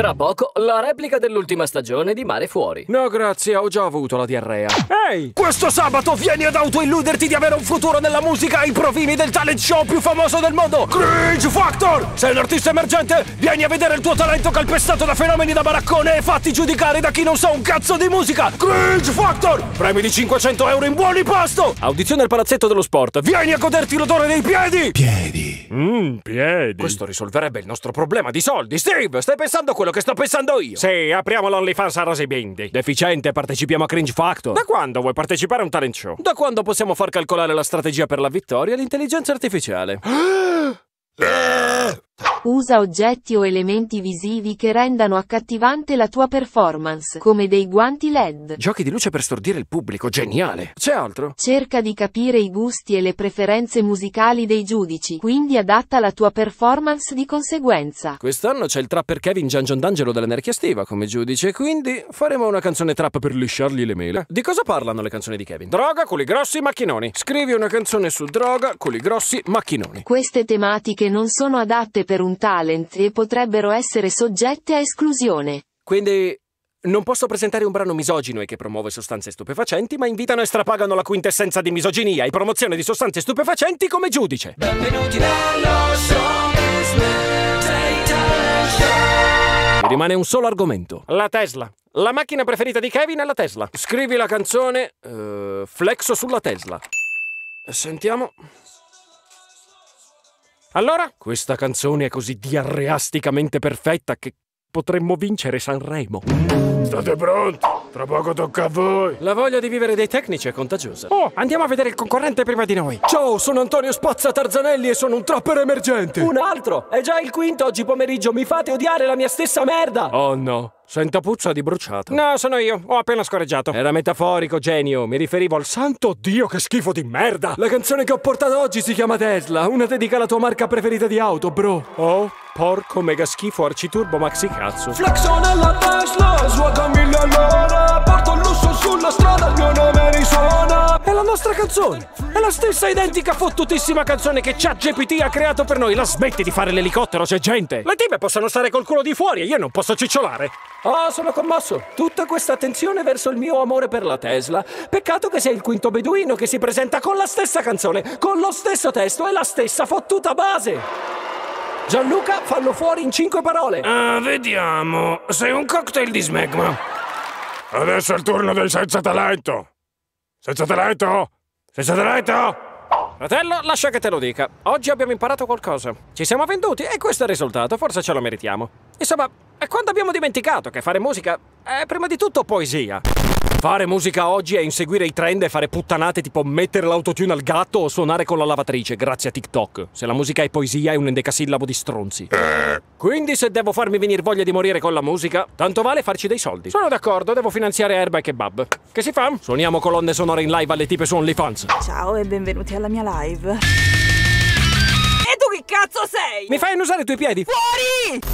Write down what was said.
Tra poco la replica dell'ultima stagione di Mare Fuori. No grazie, ho già avuto la diarrea. Ehi! Questo sabato vieni ad autoilluderti di avere un futuro nella musica ai provini del talent show più famoso del mondo, Cringe Factor! Sei un artista emergente? Vieni a vedere il tuo talento calpestato da fenomeni da baraccone e fatti giudicare da chi non sa un cazzo di musica! Cringe Factor! Premi di 500 euro in buoni pasto! Audizione al palazzetto dello sport. Vieni a goderti l'odore dei piedi! Piedi. Mmm, piedi. Questo risolverebbe il nostro problema di soldi. Steve, stai pensando a quello quello che sto pensando io. Sì, apriamo l'OnlyFans a Rosy Bindi. Deficiente, partecipiamo a Cringe Factor. Da quando vuoi partecipare a un talent show? Da quando possiamo far calcolare la strategia per la vittoria all'intelligenza l'intelligenza artificiale. Eh, Usa oggetti o elementi visivi che rendano accattivante la tua performance, come dei guanti LED. Giochi di luce per stordire il pubblico, geniale! C'è altro? Cerca di capire i gusti e le preferenze musicali dei giudici, quindi adatta la tua performance di conseguenza. Quest'anno c'è il trapper Kevin Gian D'Angelo dell'Anarchia Estiva come giudice, quindi faremo una canzone trap per lisciargli le mele. Di cosa parlano le canzoni di Kevin? Droga, culi grossi, macchinoni. Scrivi una canzone su droga, culi grossi, macchinoni. Queste tematiche non sono adatte per un un talent e potrebbero essere soggette a esclusione. Quindi non posso presentare un brano misogino e che promuove sostanze stupefacenti, ma invitano e strapagano la quintessenza di misoginia e promozione di sostanze stupefacenti come giudice. Benvenuti nello show business. Mi rimane un solo argomento. La Tesla. La macchina preferita di Kevin è la Tesla. Scrivi la canzone uh, Flexo sulla Tesla. Sentiamo. Allora, questa canzone è così diarreasticamente perfetta che potremmo vincere Sanremo. State pronti? Tra poco tocca a voi. La voglia di vivere dei tecnici è contagiosa. Oh, andiamo a vedere il concorrente prima di noi. Ciao, sono Antonio Spazza Tarzanelli e sono un trapper emergente. Un altro? È già il quinto oggi pomeriggio. Mi fate odiare la mia stessa merda. Oh no. Senta puzza di bruciato. No, sono io. Ho appena scorreggiato. Era metaforico, genio. Mi riferivo al santo Dio, che schifo di merda. La canzone che ho portato oggi si chiama Tesla. Una dedica alla tua marca preferita di auto, bro. Oh? Porco mega schifo arciturbo maxi cazzo Flexone alla Tesla, svuota mille all'ora Porto il lusso sulla strada, il mio nome risuona È la nostra canzone, è la stessa identica fottutissima canzone che ChatGPT ha creato per noi La smetti di fare l'elicottero, c'è gente Le tipe possono stare col culo di fuori e io non posso cicciolare oh, sono commosso. Tutta questa attenzione verso il mio amore per la Tesla. Peccato che sei il quinto beduino che si presenta con la stessa canzone, con lo stesso testo e la stessa fottuta base. Gianluca, fallo fuori in cinque parole. Ah, vediamo. Sei un cocktail di smegma. Adesso è il turno dei senza talento. Senza talento? Senza talento? Fratello, lascia che te lo dica. Oggi abbiamo imparato qualcosa. Ci siamo venduti e questo è il risultato. Forse ce lo meritiamo. Insomma, quando abbiamo dimenticato che fare musica è prima di tutto poesia. Fare musica oggi è inseguire i trend e fare puttanate tipo mettere l'autotune al gatto o suonare con la lavatrice, grazie a TikTok. Se la musica è poesia è un endecasillabo di stronzi. Quindi se devo farmi venire voglia di morire con la musica, tanto vale farci dei soldi. Sono d'accordo, devo finanziare erba e kebab. Che si fa? Suoniamo colonne sonore in live alle tipe su OnlyFans. Ciao e benvenuti alla mia live. E tu che cazzo sei? Mi fai annusare i tuoi piedi? Fuori!